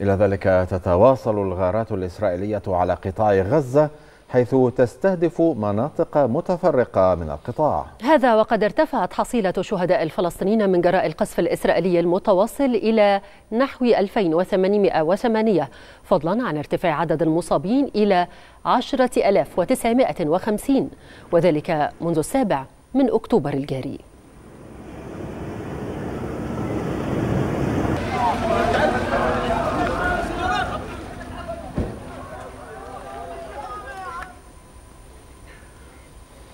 إلى ذلك تتواصل الغارات الإسرائيلية على قطاع غزة حيث تستهدف مناطق متفرقة من القطاع هذا وقد ارتفعت حصيلة شهداء الفلسطينيين من جراء القصف الإسرائيلي المتواصل إلى نحو 2808 فضلا عن ارتفاع عدد المصابين إلى 10950 وذلك منذ السابع من أكتوبر الجاري